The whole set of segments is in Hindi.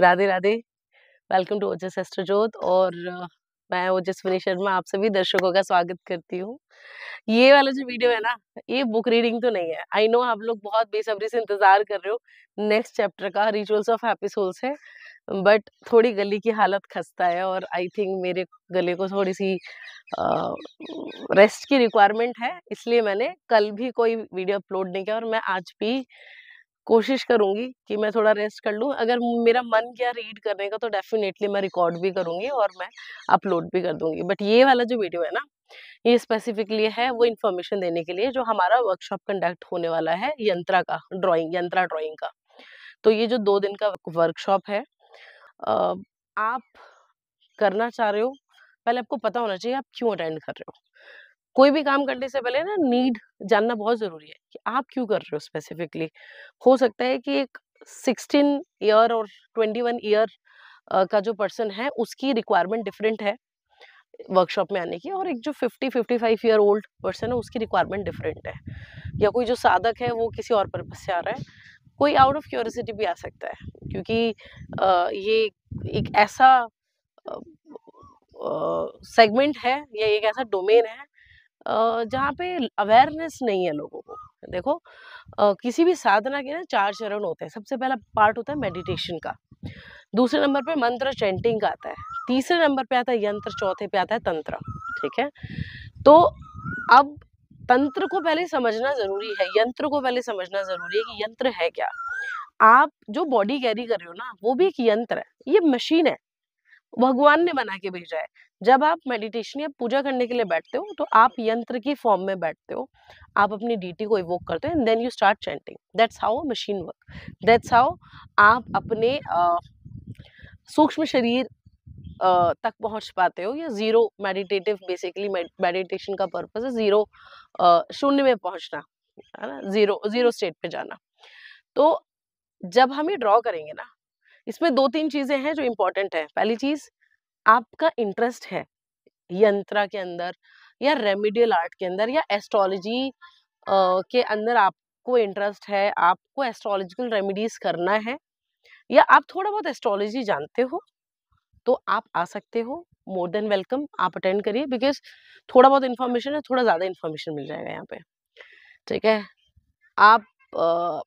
Radhe Radhe welcome to Ojas Astrojot और मैं ओजस विनी शर्मा आप सभी दर्शकों का स्वागत करती हूँ ये वाला जो वीडियो है ना ये बुक रीडिंग तो नहीं है आई नो आप लोग बहुत बेसब्री से इंतजार कर रहे हो नेक्स्ट चैप्टर का रिचुअल्स ऑफ हैप्पी सोल्स है बट थोड़ी गली की हालत खस्ता है और आई थिंक मेरे गले को थोड़ी सी रेस्ट की रिक्वायरमेंट है इसलिए मैंने कल भी कोई वीडियो अपलोड नहीं किया और मैं आज भी कोशिश करूंगी कि मैं थोड़ा रेस्ट कर लूँ अगर मेरा मन किया रीड करने का तो डेफिनेटली मैं रिकॉर्ड भी करूँगी और मैं अपलोड भी कर दूंगी बट ये वाला जो वीडियो है ना ये स्पेसिफिकली है वो इन्फॉर्मेशन देने के लिए जो हमारा वर्कशॉप कंडक्ट होने वाला है यंत्रा का ड्राइंग यंत्रा ड्राइंग का तो ये जो दो दिन का वर्कशॉप है आप करना चाह रहे हो पहले आपको पता होना चाहिए आप क्यों अटेंड कर रहे हो कोई भी काम करने से पहले ना नीड जानना बहुत ज़रूरी है कि आप क्यों कर रहे हो स्पेसिफिकली हो सकता है कि एक सिक्सटीन ईयर और ट्वेंटी वन ईयर का जो पर्सन है उसकी रिक्वायरमेंट डिफरेंट है वर्कशॉप में आने की और एक जो fifty fifty five year old person है उसकी रिक्वायरमेंट डिफरेंट है या कोई जो साधक है वो किसी और पर्पज से आ रहा है कोई आउट ऑफ क्यूरसिटी भी आ सकता है क्योंकि आ, ये एक ऐसा सेगमेंट है या एक ऐसा डोमेन है जहाँ पे अवेयरनेस नहीं है लोगों को देखो किसी भी साधना के ना चार चरण होते हैं सबसे पहला पार्ट होता है मेडिटेशन का दूसरे नंबर पे मंत्र चेंटिंग का आता है तीसरे नंबर पे आता है यंत्र चौथे पे आता है तंत्र ठीक है तो अब तंत्र को पहले समझना ज़रूरी है यंत्र को पहले समझना ज़रूरी है कि यंत्र है क्या आप जो बॉडी कैरी कर रहे हो ना वो भी एक यंत्र है ये मशीन है भगवान ने बना के भेजा है जब आप मेडिटेशन या पूजा करने के लिए बैठते हो तो आप यंत्र की फॉर्म में बैठते हो आप अपनी डीटी को इवोक करते हो and then you start chanting that's how machine work that's how आप अपने सूक्ष्म शरीर तक पहुंच पाते हो या जीरो मेडिटेटिव बेसिकली मेडिटेशन का पर्पज है जीरो शून्य में पहुंचना है ना जीरो जीरो स्टेट पे जाना तो जब हम ये ड्रॉ करेंगे ना इसमें दो तीन चीज़ें हैं जो इम्पोर्टेंट है पहली चीज़ आपका इंटरेस्ट है यंत्रा के अंदर या रेमिडियल आर्ट के अंदर या एस्ट्रोलॉजी के अंदर आपको इंटरेस्ट है आपको एस्ट्रोलॉजिकल रेमिडीज करना है या आप थोड़ा बहुत एस्ट्रोलॉजी जानते हो तो आप आ सकते हो मोर देन वेलकम आप अटेंड करिए बिकॉज थोड़ा बहुत इन्फॉर्मेशन है थोड़ा ज़्यादा इन्फॉर्मेशन मिल जाएगा यहाँ पे ठीक है आप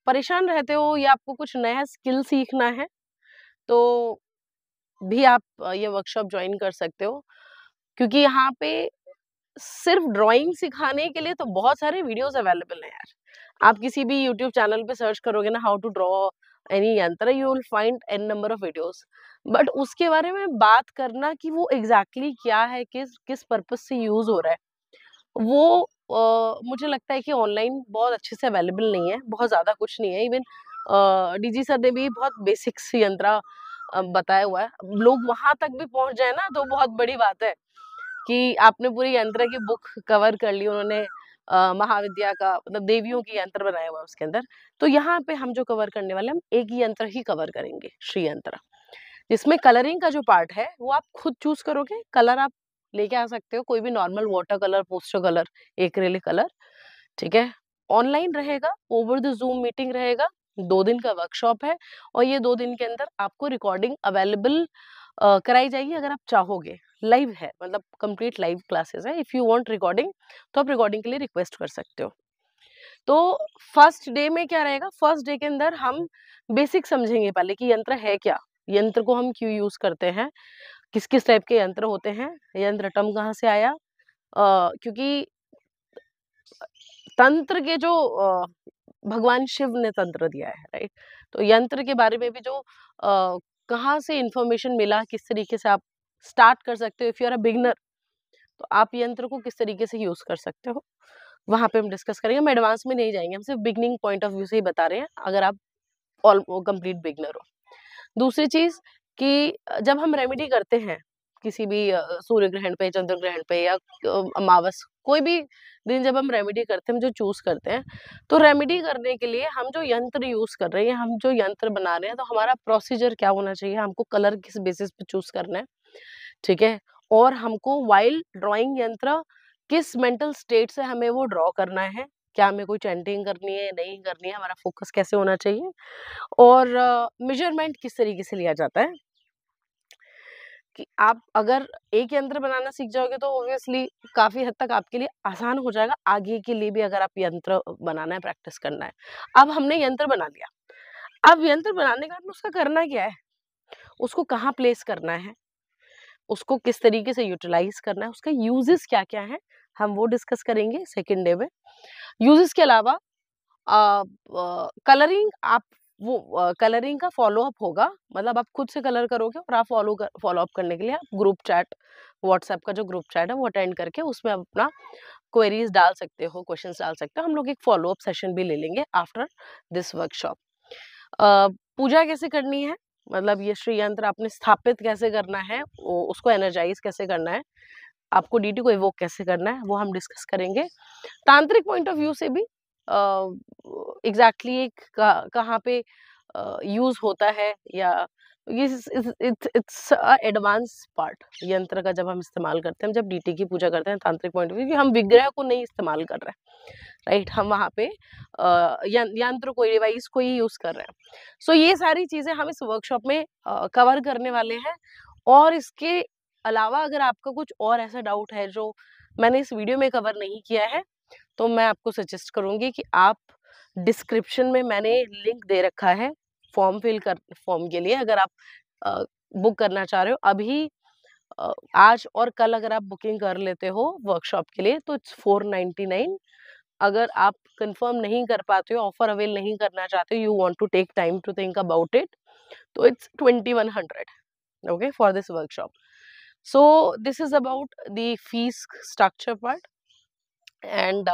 परेशान रहते हो या आपको कुछ नया स्किल सीखना है तो भी आप ये वर्कशॉप ज्वाइन कर सकते हो क्योंकि यहाँ पे सिर्फ ड्राइंग सिखाने के लिए तो बहुत सारे वीडियोस अवेलेबल हैं यार आप किसी भी यूट्यूब चैनल पे सर्च करोगे ना how to draw any yantra you will find an number of videos but उसके बारे में बात करना कि वो एग्जैक्टली exactly क्या है किस किस पर्पज से यूज हो रहा है वो Uh, मुझे लगता है कि ऑनलाइन बहुत अच्छे से अवेलेबल नहीं है बहुत ज़्यादा कुछ नहीं है इवन डीजी सर ने भी बहुत बेसिक्स यंत्रा बताया हुआ है लोग वहां तक भी पहुंच जाए ना तो बहुत बड़ी बात है कि आपने पूरी यंत्र की बुक कवर कर ली उन्होंने महाविद्या का मतलब देवियों की यंत्र बनाया हुआ है उसके अंदर तो यहाँ पे हम जो कवर करने वाले हम एक ही यंत्र ही कवर करेंगे श्री यंत्र जिसमें कलरिंग का जो पार्ट है वो आप खुद चूज करोगे कलर आप लेके आ सकते हो कोई भी normal water colour poster colour एक कलर ठीक है ऑनलाइन रहेगा ओवर द जूम मीटिंग रहेगा दो दिन का वर्कशॉप है और ये दो दिन के अंदर आपको रिकॉर्डिंग अवेलेबल कराई जाएगी अगर आप चाहोगे लाइव है मतलब कंप्लीट लाइव क्लासेस है इफ़ यू वांट रिकॉर्डिंग तो आप रिकॉर्डिंग के लिए रिक्वेस्ट कर सकते हो तो फर्स्ट डे में क्या रहेगा फर्स्ट डे के अंदर हम बेसिक समझेंगे पहले कि यंत्र है क्या यंत्र को हम क्यों यूज़ करते हैं किस किस टाइप के यंत्र होते हैं यंत्र टम कहाँ से आया आ, क्योंकि तंत्र के जो भगवान शिव ने तंत्र दिया है राइट तो यंत्र के बारे में भी जो कहाँ से इंफॉर्मेशन मिला किस तरीके से आप स्टार्ट कर सकते हो if you are a beginner तो आप यंत्र को किस तरीके से यूज़ कर सकते हो वहाँ पे हम डिस्कस करेंगे हम एडवांस में नहीं जाएंगे हम सिर्फ बिगनिंग पॉइंट ऑफ व्यू से ही बता रहे हैं अगर आप ऑल कंप्लीट बिगनर हो दूसरी चीज़ कि जब हम रेमेडी करते हैं किसी भी सूर्य ग्रहण पे चंद्र ग्रहण पे या अमावस कोई भी दिन जब हम रेमेडी करते हैं हम जो चूज करते हैं तो रेमेडी करने के लिए हम जो यंत्र यूज कर रहे हैं हम जो यंत्र बना रहे हैं तो हमारा प्रोसीजर क्या होना चाहिए हमको कलर किस बेसिस पे चूज करना है ठीक है और हमको वाइल्ड ड्राइंग यंत्र किस मेंटल स्टेट से हमें वो ड्रॉ करना है क्या हमें कोई चैंटिंग करनी है नहीं करनी है हमारा फोकस कैसे होना चाहिए और मेजरमेंट uh, किस तरीके से लिया जाता है कि आप अगर एक यंत्र बनाना सीख जाओगे तो ऑब्वियसली काफ़ी हद तक आपके लिए आसान हो जाएगा आगे के लिए भी अगर आप यंत्र बनाना है प्रैक्टिस करना है अब हमने यंत्र बना लिया अब यंत्र बनाने के बाद उसका करना क्या है उसको कहाँ प्लेस करना है उसको किस तरीके से यूटिलाइज करना है उसका यूजेस क्या क्या है हम वो डिस्कस करेंगे सेकेंड डे में यूजेस के अलावा कलरिंग आप वो कलरिंग का फॉलो अप होगा मतलब आप खुद से कलर करोगे और आप फॉलो कर फॉलो अप करने के लिए आप ग्रुप चैट व्हाट्सएप का जो ग्रुप चैट है वो अटेंड करके उसमें आप अपना क्वेरीज डाल सकते हो क्वेश्चंस डाल सकते हो हम लोग एक फॉलो अप सेशन भी ले लेंगे आफ्टर दिस वर्कशॉप पूजा कैसे करनी है मतलब ये श्री यंत्र आपने स्थापित कैसे करना है उसको एनर्जाइज कैसे करना है आपको डीटी को इवोक कैसे करना है वो हम डिस्कस करेंगे तांत्रिक पॉइंट ऑफ व्यू से भी एग्जैक्टली exactly कहाँ पे यूज होता है या इट्स एडवांस पार्ट यंत्र का जब हम इस्तेमाल करते हैं जब डीटी की पूजा करते हैं तांत्रिक पॉइंट क्योंकि हम विग्रह को नहीं इस्तेमाल कर रहे हैं राइट right? हम वहाँ पे यंत्र को डिवाइस को ही यूज़ कर रहे हैं सो so, ये सारी चीज़ें हम इस वर्कशॉप में कवर करने वाले हैं और इसके अलावा अगर आपका कुछ और ऐसा डाउट है जो मैंने इस वीडियो में कवर नहीं किया है तो मैं आपको सजेस्ट करूँगी कि आप डिस्क्रिप्शन में मैंने लिंक दे रखा है फॉर्म फिल कर फॉर्म के लिए अगर आप बुक करना चाह रहे हो अभी आज और कल अगर आप बुकिंग कर लेते हो वर्कशॉप के लिए तो इट्स फोर नाइन्टी नाइन अगर आप कंफर्म नहीं कर पाते हो ऑफर अवेल नहीं करना चाहते हो you want to take time to think about it तो it's twenty one hundred okay for this workshop so this is about the fees structure part and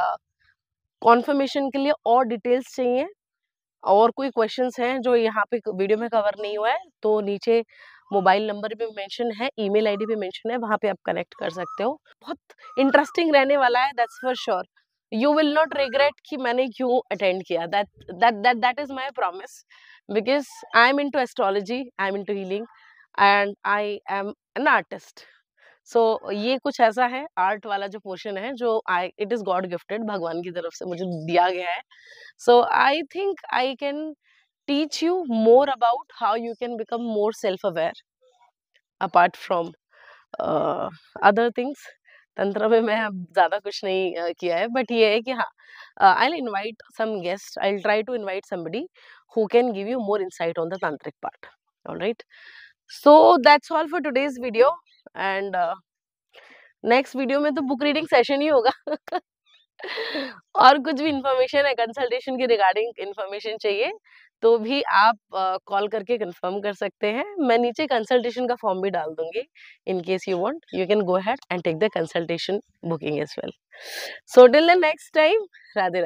confirmation के लिए और डिटेल्स चाहिए और कोई क्वेश्चंस हैं जो यहाँ पे वीडियो में कवर नहीं हुआ है तो नीचे मोबाइल नंबर भी मेंशन है ईमेल आईडी भी मेंशन है वहाँ पे आप कनेक्ट कर सकते हो बहुत इंटरेस्टिंग रहने वाला है that's for sure you will not regret कि मैंने क्यों अटेंड किया that that that that is my promise because I am into astrology I am into healing and I am an artist so so, ये कुछ ऐसा है आर्ट वाला जो पोर्शन है जो I it is god gifted भगवान की तरफ से मुझे दिया गया है so I think I can teach you more about how you can become more self aware apart from other things तंत्र में मैं ज़्यादा कुछ नहीं uh, किया है बट ये है कि हाँ I invite some guest I try to invite somebody who can give you more insight on the tantric part all right so that's all for today's video and next video में तो बुक रीडिंग सेशन ही होगा और कुछ भी इंफॉर्मेशन है कंसल्टेशन की रिगार्डिंग इंफॉर्मेशन चाहिए तो भी आप कॉल uh, करके कंफर्म कर सकते हैं मैं नीचे कंसल्टेशन का फॉर्म भी डाल दूंगी in case you want you can go head and take the consultation booking as well so till the next time Radhe